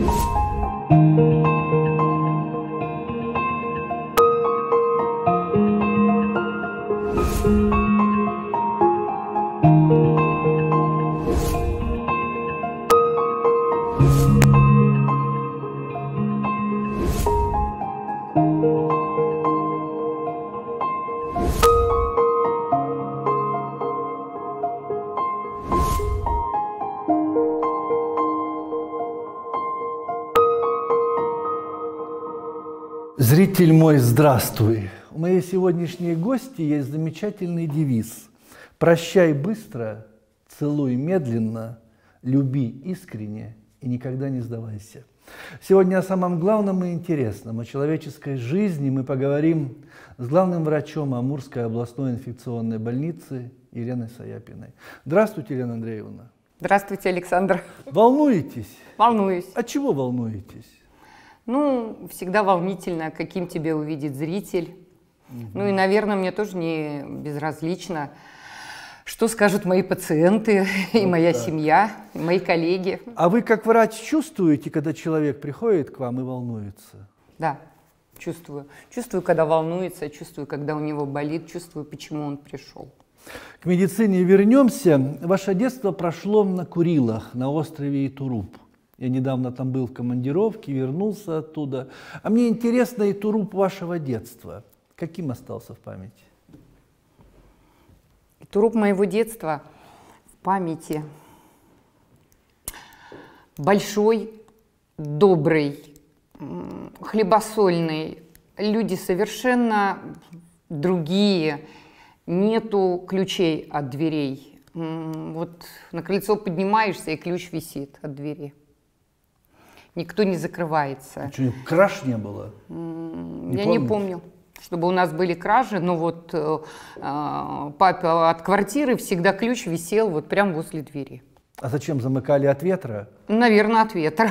you мой, здравствуй! У моей сегодняшней гости есть замечательный девиз. Прощай быстро, целуй медленно, люби искренне и никогда не сдавайся. Сегодня о самом главном и интересном, о человеческой жизни мы поговорим с главным врачом Амурской областной инфекционной больницы Еленой Саяпиной. Здравствуйте, Елена Андреевна. Здравствуйте, Александр. Волнуетесь? Волнуюсь. От а чего волнуетесь? Ну, всегда волнительно, каким тебя увидит зритель. Угу. Ну и, наверное, мне тоже не безразлично, что скажут мои пациенты вот и ну моя так. семья, и мои коллеги. А вы как врач чувствуете, когда человек приходит к вам и волнуется? Да, чувствую. Чувствую, когда волнуется, чувствую, когда у него болит, чувствую, почему он пришел. К медицине вернемся. Ваше детство прошло на Курилах, на острове Итуруп. Я недавно там был в командировке, вернулся оттуда. А мне интересно и туруп вашего детства. Каким остался в памяти? Туруп моего детства в памяти большой, добрый, хлебосольный. Люди совершенно другие. Нету ключей от дверей. Вот на крыльцо поднимаешься, и ключ висит от двери никто не закрывается. А что, краж не было? Я помнишь? не помню чтобы у нас были кражи, но вот э, э папе от квартиры всегда ключ висел вот прямо возле двери. А зачем замыкали от ветра? Наверное, от ветра.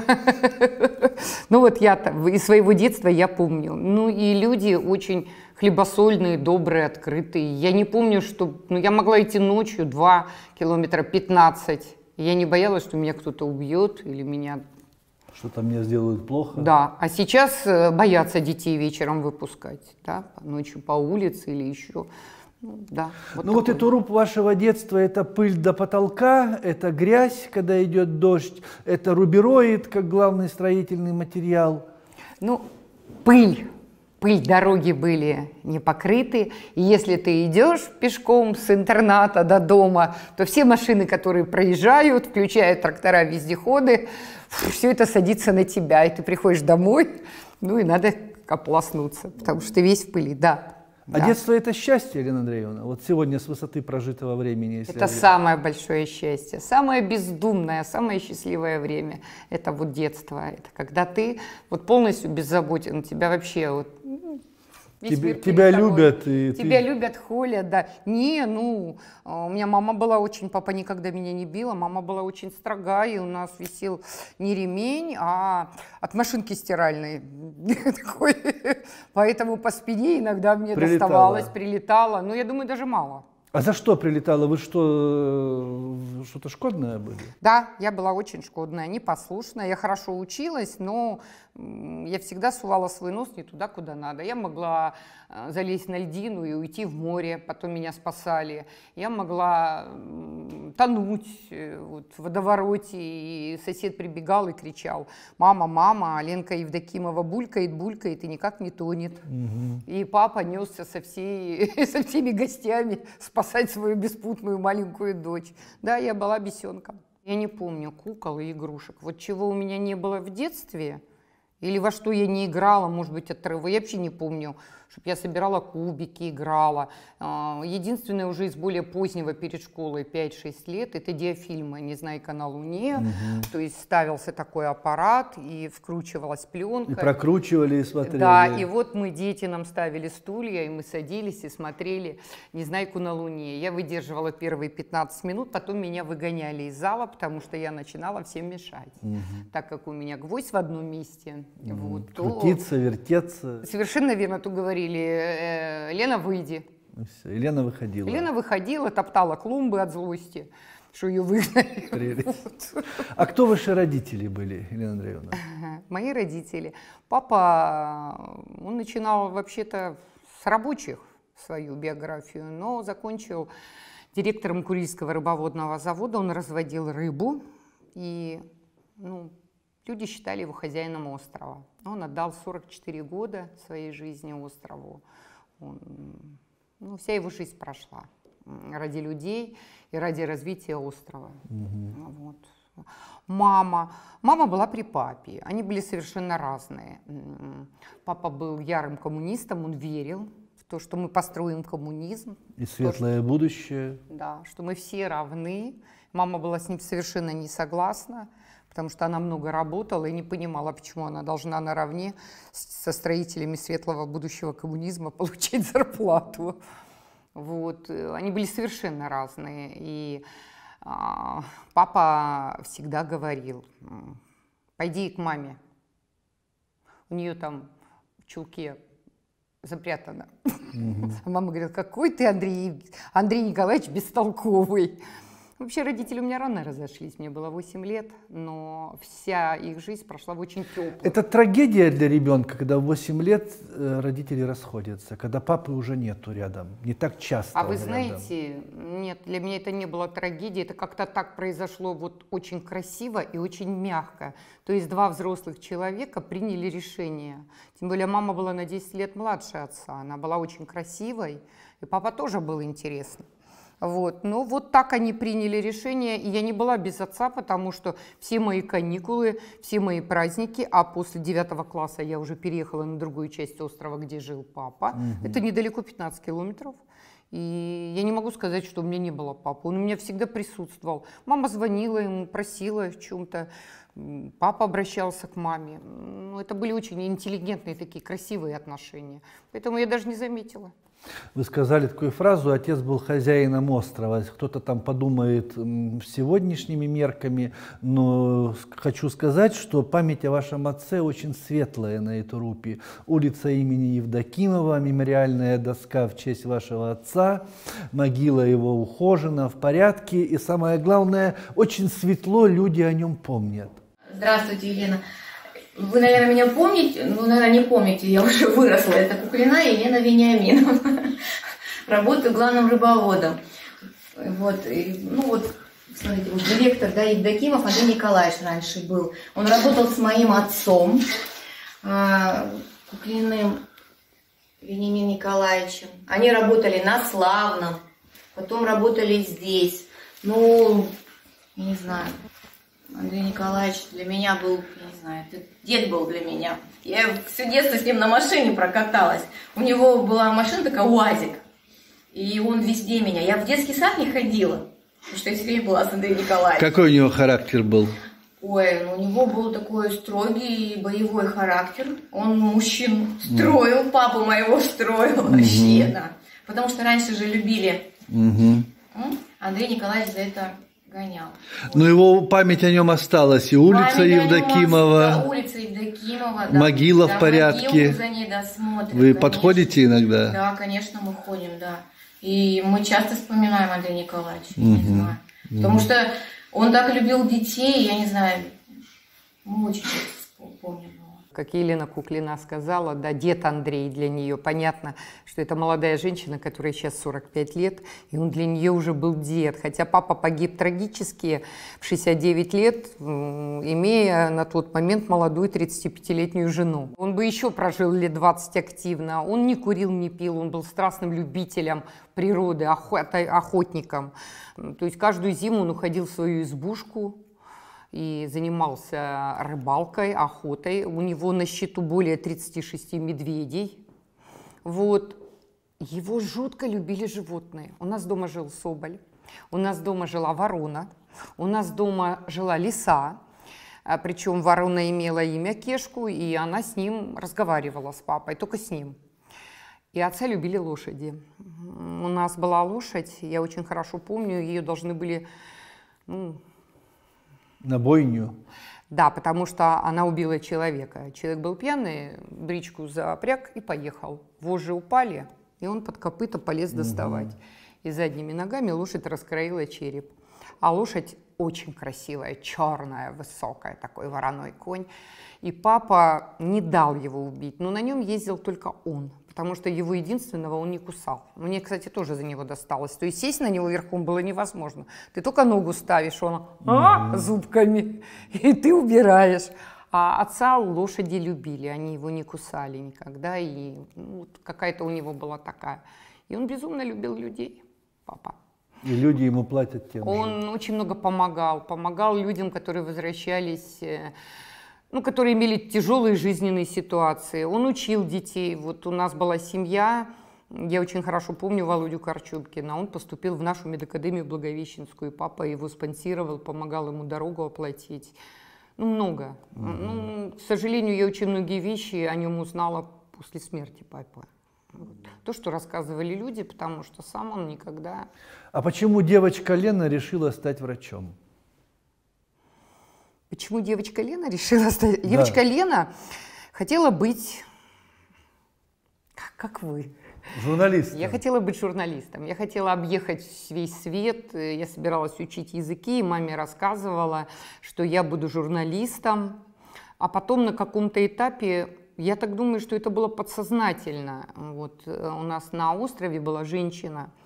ну вот я там, из своего детства я помню. Ну и люди очень хлебосольные, добрые, открытые. Я не помню, что... Ну я могла идти ночью 2 километра 15. Я не боялась, что меня кто-то убьет или меня что-то мне сделают плохо. Да, а сейчас э, боятся детей вечером выпускать, да, ночью по улице или еще. Ну, да, вот ну вот эту руб вашего детства, это пыль до потолка, это грязь, когда идет дождь, это рубероид как главный строительный материал. Ну, пыль пыль дороги были не покрыты. И если ты идешь пешком с интерната до дома, то все машины, которые проезжают, включая трактора, вездеходы, все это садится на тебя, и ты приходишь домой, ну и надо ополоснуться, потому что ты весь в пыли, да. А да. детство это счастье, Елена Андреевна? Вот сегодня с высоты прожитого времени. Если это я... самое большое счастье, самое бездумное, самое счастливое время. Это вот детство. Это когда ты вот полностью беззаботен, тебя вообще вот ну, тебе, тебя такой. любят. И тебя ты... любят, холят, да. Не, ну, а, у меня мама была очень, папа никогда меня не била, мама была очень строга, и у нас висел не ремень, а от машинки стиральной. Поэтому по спине иногда мне прилетало. доставалось, прилетало. Но ну, я думаю, даже мало. А за что прилетало? Вы что, э, что-то шкодное были? Да, я была очень шкодная, непослушная. Я хорошо училась, но я всегда сувала свой нос не туда, куда надо. Я могла э, залезть на льдину и уйти в море, потом меня спасали. Я могла тонуть э, вот, в водовороте, и сосед прибегал и кричал, мама, мама, Аленка Ленка Евдокимова булькает, булькает и никак не тонет. Угу. И папа несся со, всей, со всеми гостями спасать свою беспутную маленькую дочь. Да, я была бесенком. Я не помню кукол и игрушек. Вот чего у меня не было в детстве – или во что я не играла, может быть, отрывы, я вообще не помню чтобы я собирала кубики, играла. А, единственное уже из более позднего перед школой 5-6 лет это диафильмы «Незнайка на Луне». Угу. То есть ставился такой аппарат и вкручивалась пленка. И прокручивали и смотрели. Да, и вот мы дети нам ставили стулья, и мы садились и смотрели не «Незнайку на Луне». Я выдерживала первые 15 минут, потом меня выгоняли из зала, потому что я начинала всем мешать. Угу. Так как у меня гвоздь в одном месте. Угу. Вот, то... Крутиться, вертеться. Совершенно верно, то говоришь говорили, э, Лена, выйди. Ну, Все. Елена выходила. Елена выходила, топтала клумбы от злости, что ее выгнали. Вот. А кто ваши родители были, Елена Андреевна? Мои родители. Папа, он начинал вообще-то с рабочих свою биографию, но закончил директором Курильского рыбоводного завода. Он разводил рыбу и ну, Люди считали его хозяином острова. Он отдал 44 года своей жизни острову. Он, ну, вся его жизнь прошла ради людей и ради развития острова. Угу. Вот. Мама. Мама была при папе. Они были совершенно разные. Папа был ярым коммунистом, он верил в то, что мы построим коммунизм. И светлое то, что, будущее. Да, что мы все равны. Мама была с ним совершенно не согласна потому что она много работала и не понимала, почему она должна наравне со строителями светлого будущего коммунизма получить зарплату. Вот. Они были совершенно разные. И а, папа всегда говорил, пойди к маме. У нее там в чулке запрятано. Угу. А мама говорит, какой ты, Андрей, Андрей Николаевич, бестолковый. Вообще родители у меня рано разошлись, мне было 8 лет, но вся их жизнь прошла в очень теплой. Это трагедия для ребенка, когда в 8 лет э, родители расходятся, когда папы уже нету рядом, не так часто. А вы рядом. знаете, нет, для меня это не было трагедией, это как-то так произошло вот очень красиво и очень мягко. То есть два взрослых человека приняли решение. Тем более мама была на 10 лет младше отца, она была очень красивой, и папа тоже был интересный. Вот. Но вот так они приняли решение, и я не была без отца, потому что все мои каникулы, все мои праздники, а после девятого класса я уже переехала на другую часть острова, где жил папа. Угу. Это недалеко 15 километров. И я не могу сказать, что у меня не было папы. Он у меня всегда присутствовал. Мама звонила ему, просила в чем-то. Папа обращался к маме. Ну, это были очень интеллигентные такие красивые отношения. Поэтому я даже не заметила. Вы сказали такую фразу, отец был хозяином острова. Кто-то там подумает сегодняшними мерками, но хочу сказать, что память о вашем отце очень светлая на Итурупе. Улица имени Евдокимова, мемориальная доска в честь вашего отца, могила его ухожена, в порядке. И самое главное, очень светло люди о нем помнят. Здравствуйте, Елена. Вы, наверное, меня помните, ну, наверное, не помните, я уже выросла. Это Куклина Елена Вениаминова. Работаю главным рыбоводом. Вот, и, ну вот, смотрите, вот директор да, Евдокимов Андрей Николаевич раньше был. Он работал с моим отцом, Куклиным а, Венимин Николаевичем. Они работали на Славном, потом работали здесь. Ну, не знаю, Андрей Николаевич для меня был, я не знаю, дед был для меня. Я все детство с ним на машине прокаталась. У него была машина такая УАЗик. И он везде меня. Я в детский сад не ходила, потому что я все время была с Андреем Николаевичем. Какой у него характер был? Ой, ну у него был такой строгий боевой характер. Он мужчин строил, mm. папу моего строил mm-hmm. вообще, да. Потому что раньше же любили. Mm-hmm. Андрей Николаевич за это гонял. Но его память о нем осталась. И улица память Евдокимова. улица Евдокимова. Да, могила да, в порядке. за ней досмотрим, Вы конечно. подходите иногда? Да, конечно, мы ходим, да. И мы часто вспоминаем Андрея Николаевича. Угу. Не знаю. Угу. Потому что он так любил детей, я не знаю, мы очень часто помним как Елена Куклина сказала, да, дед Андрей для нее. Понятно, что это молодая женщина, которая сейчас 45 лет, и он для нее уже был дед. Хотя папа погиб трагически в 69 лет, имея на тот момент молодую 35-летнюю жену. Он бы еще прожил лет 20 активно. Он не курил, не пил, он был страстным любителем природы, охотником. То есть каждую зиму он уходил в свою избушку, и занимался рыбалкой, охотой. У него на счету более 36 медведей. Вот. Его жутко любили животные. У нас дома жил соболь, у нас дома жила ворона, у нас дома жила лиса, а, причем ворона имела имя Кешку, и она с ним разговаривала с папой, только с ним. И отца любили лошади. У нас была лошадь, я очень хорошо помню, ее должны были ну, на бойню? Да, потому что она убила человека. Человек был пьяный, бричку запряг и поехал. Вожжи упали, и он под копыта полез доставать. Угу. И задними ногами лошадь раскроила череп. А лошадь очень красивая, черная, высокая, такой вороной конь. И папа не дал его убить, но на нем ездил только он потому что его единственного он не кусал. Мне, кстати, тоже за него досталось. То есть сесть на него верхом было невозможно. Ты только ногу ставишь, он а, зубками, и ты убираешь. А отца лошади любили, они его не кусали никогда, и ну, вот какая-то у него была такая. И он безумно любил людей, папа. И люди ему платят тем Он же. очень много помогал, помогал людям, которые возвращались э, ну, которые имели тяжелые жизненные ситуации. Он учил детей. Вот у нас была семья, я очень хорошо помню Володю Корчубкина. Он поступил в нашу медакадемию Благовещенскую. Папа его спонсировал, помогал ему дорогу оплатить. Ну, много. Mm-hmm. Ну, к сожалению, я очень многие вещи о нем узнала после смерти папы. Вот. То, что рассказывали люди, потому что сам он никогда... А почему девочка Лена решила стать врачом? почему девочка Лена решила стать... Да. Девочка Лена хотела быть... Как, как вы? журналист. Я хотела быть журналистом. Я хотела объехать весь свет. Я собиралась учить языки, и маме рассказывала, что я буду журналистом. А потом на каком-то этапе, я так думаю, что это было подсознательно. Вот э, у нас на острове была женщина –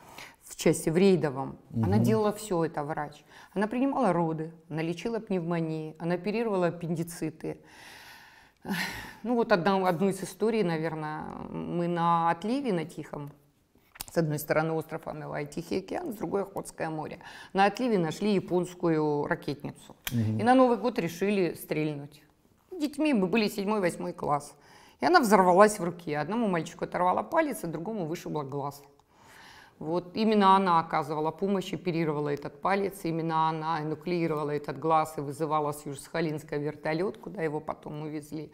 в части в рейдовом. Угу. Она делала все это, врач. Она принимала роды, она лечила пневмонии, она оперировала аппендициты. Ну вот одна, одну из историй, наверное, мы на отливе на Тихом, с одной стороны остров Анелай, Тихий океан, с другой Охотское море. На отливе нашли японскую ракетницу. Угу. И на Новый год решили стрельнуть. Детьми мы были 7-8 класс. И она взорвалась в руке. Одному мальчику оторвала палец, а другому вышибла глаз. Вот именно она оказывала помощь, оперировала этот палец, именно она нуклеировала этот глаз и вызывала с Южсхалинска вертолет, куда его потом увезли.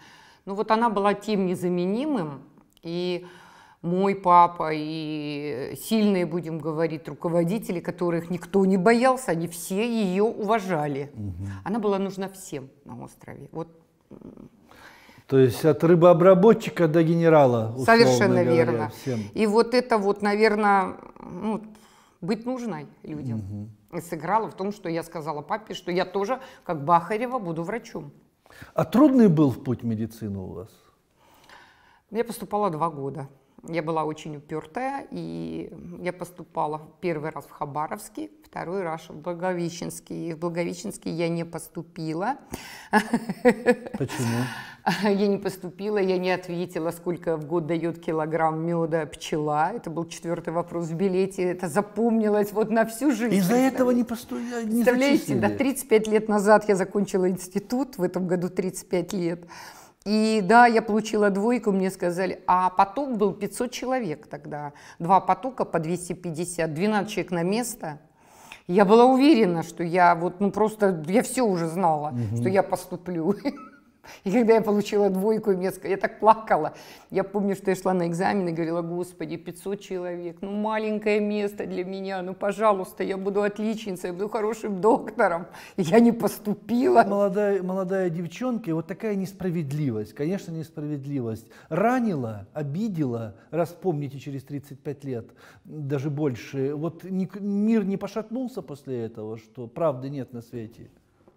Ну вот она была тем незаменимым, и мой папа, и сильные, будем говорить, руководители, которых никто не боялся, они все ее уважали. Угу. Она была нужна всем на острове. Вот то есть от рыбообработчика до генерала. Совершенно говоря, верно. Всем. И вот это вот, наверное, ну, быть нужной людям. Угу сыграло в том, что я сказала папе, что я тоже, как Бахарева, буду врачом. А трудный был в путь в медицину у вас? Я поступала два года. Я была очень упертая, и я поступала первый раз в Хабаровский, второй раз в Благовещенский. И в Благовещенский я не поступила. Почему? Я не поступила, я не ответила, сколько в год дает килограмм меда пчела. Это был четвертый вопрос в билете. Это запомнилось вот на всю жизнь. Из-за этого не поступила. Представляете, да, 35 лет назад я закончила институт, в этом году 35 лет. И да, я получила двойку, мне сказали, а поток был 500 человек тогда, два потока по 250, 12 человек на место. Я была уверена, что я вот, ну просто, я все уже знала, угу. что я поступлю. И когда я получила двойку, мне, я так плакала. Я помню, что я шла на экзамен и говорила, господи, 500 человек, ну маленькое место для меня, ну пожалуйста, я буду отличницей, я буду хорошим доктором. И я не поступила. Молодая, молодая девчонка, вот такая несправедливость, конечно, несправедливость. Ранила, обидела, раз помните, через 35 лет, даже больше. Вот мир не пошатнулся после этого, что правды нет на свете?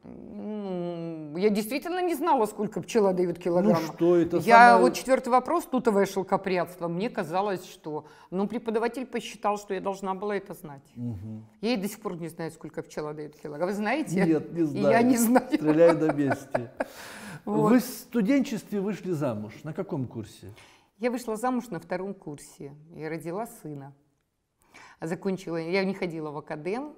Я действительно не знала, сколько пчела дает килограмм. Ну что это? Я самое... вот четвертый вопрос, тутовое шелкопрядство. Мне казалось, что... но ну, преподаватель посчитал, что я должна была это знать. Угу. Я и до сих пор не знаю, сколько пчела дает килограмм. Вы знаете? Нет, не знаю. И я не знаю. Стреляю на месте. Вы в студенчестве вышли замуж. На каком курсе? Я вышла замуж на втором курсе. Я родила сына. Закончила... Я не ходила в академ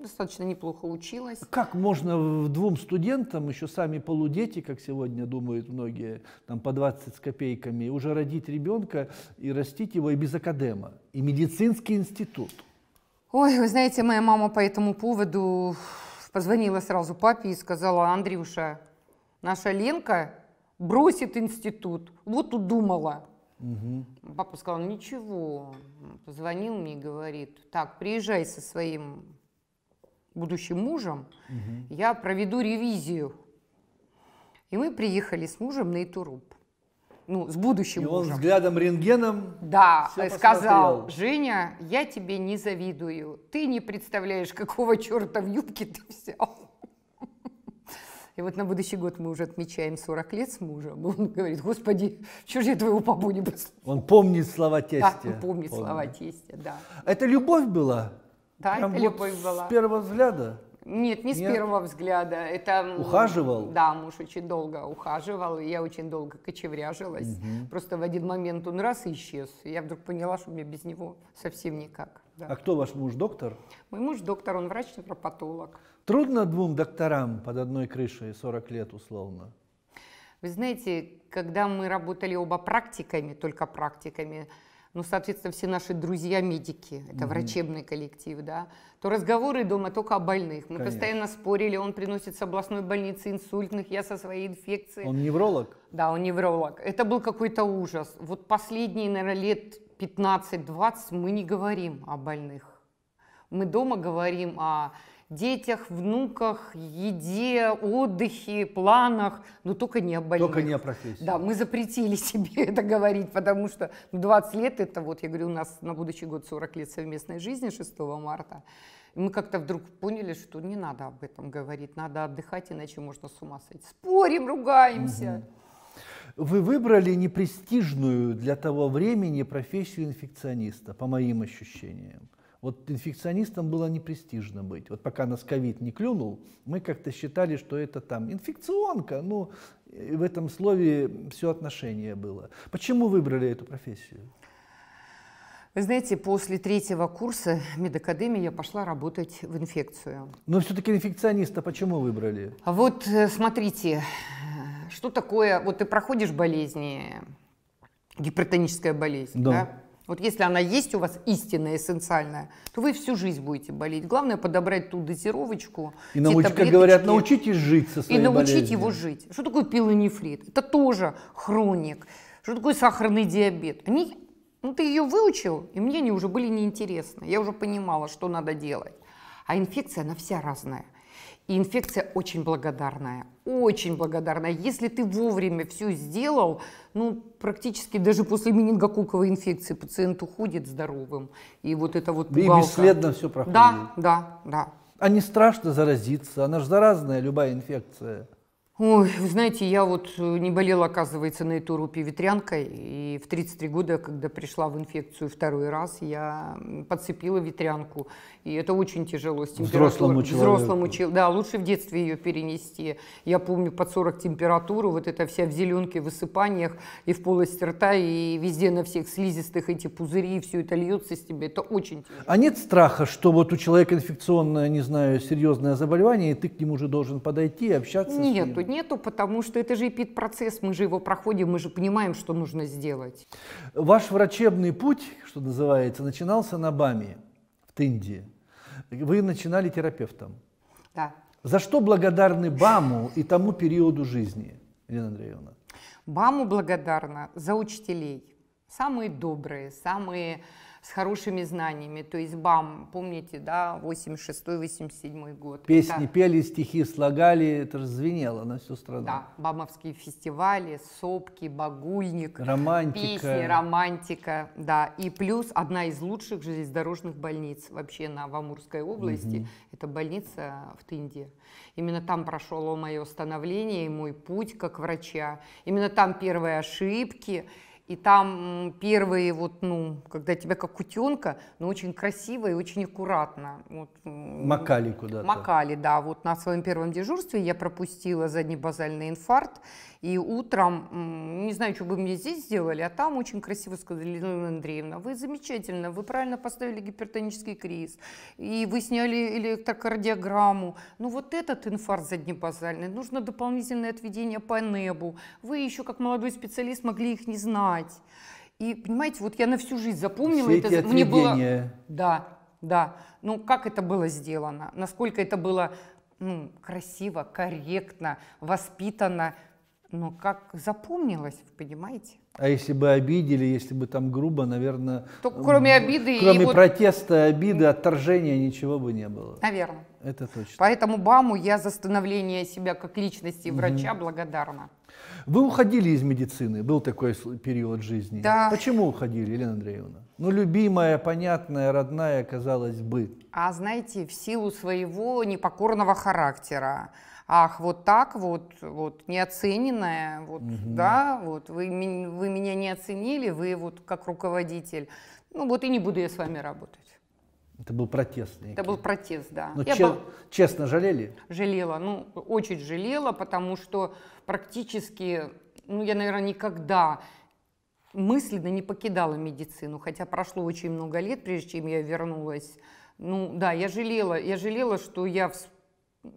достаточно неплохо училась. Как можно двум студентам, еще сами полудети, как сегодня думают многие, там по 20 с копейками, уже родить ребенка и растить его и без академа, и медицинский институт? Ой, вы знаете, моя мама по этому поводу позвонила сразу папе и сказала, Андрюша, наша Ленка бросит институт, вот удумала. Угу. Папа сказал, ничего, позвонил мне и говорит, так, приезжай со своим будущим мужем, угу. я проведу ревизию. И мы приехали с мужем на Итуруп. Ну, с будущим И он мужем. взглядом рентгеном Да, сказал, Женя, я тебе не завидую. Ты не представляешь, какого черта в юбке ты взял. И вот на будущий год мы уже отмечаем 40 лет с мужем. Он говорит, господи, что же я твоего папу не послушал? Он помнит слова тестя. Да, он помнит, помнит слова тестя, да. Это любовь была? Да, Прям это вот любовь с была. С первого взгляда? Нет, не Нет? с первого взгляда. Это ухаживал. Да, муж очень долго ухаживал, я очень долго кочевряжилась. Угу. Просто в один момент он раз и исчез. я вдруг поняла, что мне без него совсем никак. Да. А кто ваш муж доктор? Мой муж доктор, он врач-невропатолог. Трудно двум докторам под одной крышей 40 лет условно. Вы знаете, когда мы работали оба практиками, только практиками, ну, соответственно, все наши друзья-медики, это угу. врачебный коллектив, да, то разговоры дома только о больных. Мы Конечно. постоянно спорили, он приносит с областной больницы инсультных, я со своей инфекцией. Он невролог? Да, он невролог. Это был какой-то ужас. Вот последние, наверное, лет 15-20 мы не говорим о больных. Мы дома говорим о детях, внуках, еде, отдыхе, планах, но только не о больных. Только не о профессии. Да, мы запретили себе это говорить, потому что 20 лет это вот, я говорю, у нас на будущий год 40 лет совместной жизни 6 марта. мы как-то вдруг поняли, что не надо об этом говорить, надо отдыхать, иначе можно с ума сойти. Спорим, ругаемся. Вы выбрали непрестижную для того времени профессию инфекциониста, по моим ощущениям. Вот инфекционистом было непрестижно быть. Вот пока нас ковид не клюнул, мы как-то считали, что это там инфекционка, ну, в этом слове все отношение было. Почему выбрали эту профессию? Вы знаете, после третьего курса медакадемии я пошла работать в инфекцию. Но все-таки инфекциониста почему выбрали? А вот э, смотрите, э, что такое, вот ты проходишь болезни, гипертоническая болезнь, да? да? Вот если она есть у вас истинная, эссенциальная, то вы всю жизнь будете болеть. Главное подобрать ту дозировочку. И науч, как говорят, научитесь жить со своей И научить его жить. Что такое пилонефрит? Это тоже хроник. Что такое сахарный диабет? Они, ну ты ее выучил, и мне они уже были неинтересны. Я уже понимала, что надо делать. А инфекция, она вся разная. И инфекция очень благодарная, очень благодарная. Если ты вовремя все сделал, ну, практически даже после менингококковой инфекции пациент уходит здоровым. И вот это вот пугалка. И бесследно все проходит. Да, да, да. А не страшно заразиться? Она же заразная, любая инфекция. Ой, вы знаете, я вот э, не болела, оказывается, на эту рупе ветрянкой. И в 33 года, когда пришла в инфекцию второй раз, я подцепила ветрянку. И это очень тяжело с температурой. Взрослому человеку. Взрослому человеку. Да, лучше в детстве ее перенести. Я помню под 40 температуру, вот это вся в зеленке, в высыпаниях, и в полости рта, и везде на всех слизистых эти пузыри, и все это льется с тебя. Это очень тяжело. А нет страха, что вот у человека инфекционное, не знаю, серьезное заболевание, и ты к нему уже должен подойти, и общаться? Нет, нету, потому что это же эпид-процесс, мы же его проходим, мы же понимаем, что нужно сделать. Ваш врачебный путь, что называется, начинался на Баме, в Тындии. Вы начинали терапевтом. Да. За что благодарны БАМу и тому периоду жизни, Елена Андреевна? БАМу благодарна за учителей. Самые добрые, самые с хорошими знаниями. То есть БАМ, помните, да, 86-87 год. Песни это... пели, стихи слагали, это же звенело на всю страну. Да, БАМовские фестивали, сопки, багульник. Романтика. Песни, романтика, да. И плюс одна из лучших железнодорожных больниц вообще на Амурской области. Угу. Это больница в Тынде. Именно там прошло мое становление и мой путь как врача. Именно там первые ошибки. И там первые, вот, ну, когда тебя как кутенка, но ну, очень красиво и очень аккуратно. Вот, макали куда-то. Макали, да. Вот на своем первом дежурстве я пропустила задний базальный инфаркт. И утром, не знаю, что бы мне здесь сделали, а там очень красиво сказали, Елена Андреевна, вы замечательно, вы правильно поставили гипертонический криз, и вы сняли электрокардиограмму. Ну вот этот инфаркт заднебазальный, нужно дополнительное отведение по небу. Вы еще как молодой специалист могли их не знать понимать. И понимаете, вот я на всю жизнь запомнила Все это. Эти мне было. Да, да. Ну, как это было сделано? Насколько это было ну, красиво, корректно, воспитанно, но как запомнилось, понимаете? А если бы обидели, если бы там грубо, наверное... То, кроме обиды... Кроме и протеста, вот... обиды, отторжения ничего бы не было. Наверное. Это точно. Поэтому БАМу я за становление себя как личности врача угу. благодарна. Вы уходили из медицины, был такой период жизни. Да. Почему уходили, Елена Андреевна? Ну, любимая, понятная, родная, казалось бы. А знаете, в силу своего непокорного характера, ах, вот так вот, вот неоцененное, вот, угу. да, вот вы, вы меня не оценили, вы вот как руководитель, ну вот и не буду я с вами работать. Это был протест. Некий. Это был протест, да. Но ну, я был... честно жалели? Жалела, ну очень жалела, потому что практически, ну я, наверное, никогда мысленно не покидала медицину, хотя прошло очень много лет, прежде чем я вернулась. Ну да, я жалела, я жалела, что я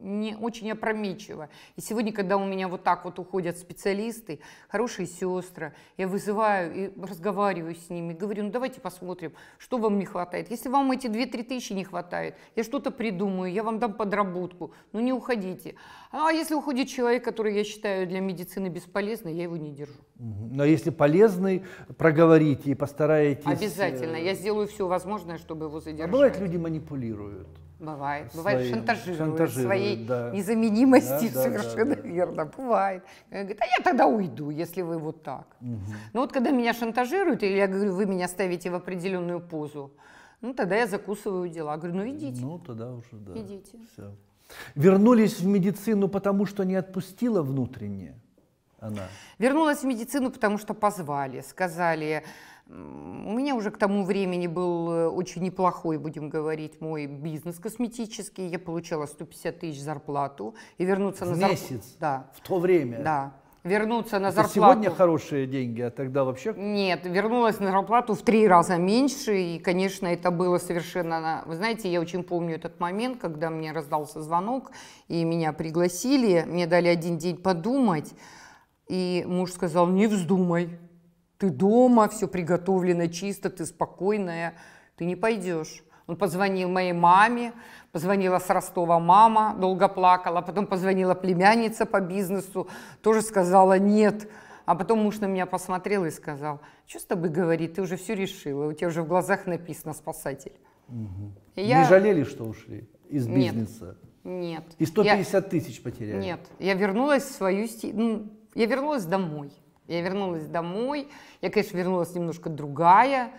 не очень опрометчиво. И сегодня, когда у меня вот так вот уходят специалисты, хорошие сестры, я вызываю и разговариваю с ними, говорю, ну давайте посмотрим, что вам не хватает. Если вам эти 2-3 тысячи не хватает, я что-то придумаю, я вам дам подработку, ну не уходите. А если уходит человек, который я считаю для медицины бесполезный, я его не держу. Но если полезный, проговорите и постараетесь э, Обязательно, я сделаю все возможное, чтобы его задержать. А бывает, люди манипулируют. Бывает. Бывает, своей, шантажирует, шантажирует своей да. незаменимости, да, совершенно да, да, верно, бывает. Я говорю, а я тогда уйду, если вы вот так. Угу. Ну вот когда меня шантажируют, или я говорю, вы меня ставите в определенную позу, ну тогда я закусываю дела. Говорю, ну идите. Ну тогда уже, да. Идите. Все. Вернулись в медицину, потому что не отпустила внутренне она? Вернулась в медицину, потому что позвали. Сказали, у меня уже к тому времени был э, очень неплохой, будем говорить, мой бизнес косметический. Я получала 150 тысяч зарплату. И вернуться в на зарплату... месяц? Да. В то время? Да. Вернуться на Это зарплату... сегодня хорошие деньги, а тогда вообще... Нет, вернулась на зарплату в три раза меньше, и, конечно, это было совершенно... Вы знаете, я очень помню этот момент, когда мне раздался звонок, и меня пригласили, мне дали один день подумать, и муж сказал, не вздумай, ты дома, все приготовлено чисто, ты спокойная, ты не пойдешь. Он позвонил моей маме, позвонила с Ростова мама, долго плакала, потом позвонила племянница по бизнесу, тоже сказала нет. А потом муж на меня посмотрел и сказал, что с тобой говорит, ты уже все решила, у тебя уже в глазах написано «спасатель». Угу. я... Не жалели, что ушли из бизнеса? Нет. нет. И 150 я... тысяч потеряли? Нет, я вернулась в свою... Ну, я вернулась домой. Я вернулась домой, я, конечно, вернулась немножко другая,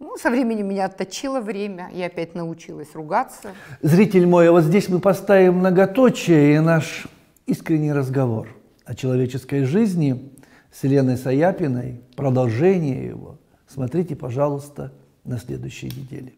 ну, со временем меня отточило время, я опять научилась ругаться. Зритель мой, а вот здесь мы поставим многоточие и наш искренний разговор о человеческой жизни с Еленой Саяпиной, продолжение его. Смотрите, пожалуйста, на следующей неделе.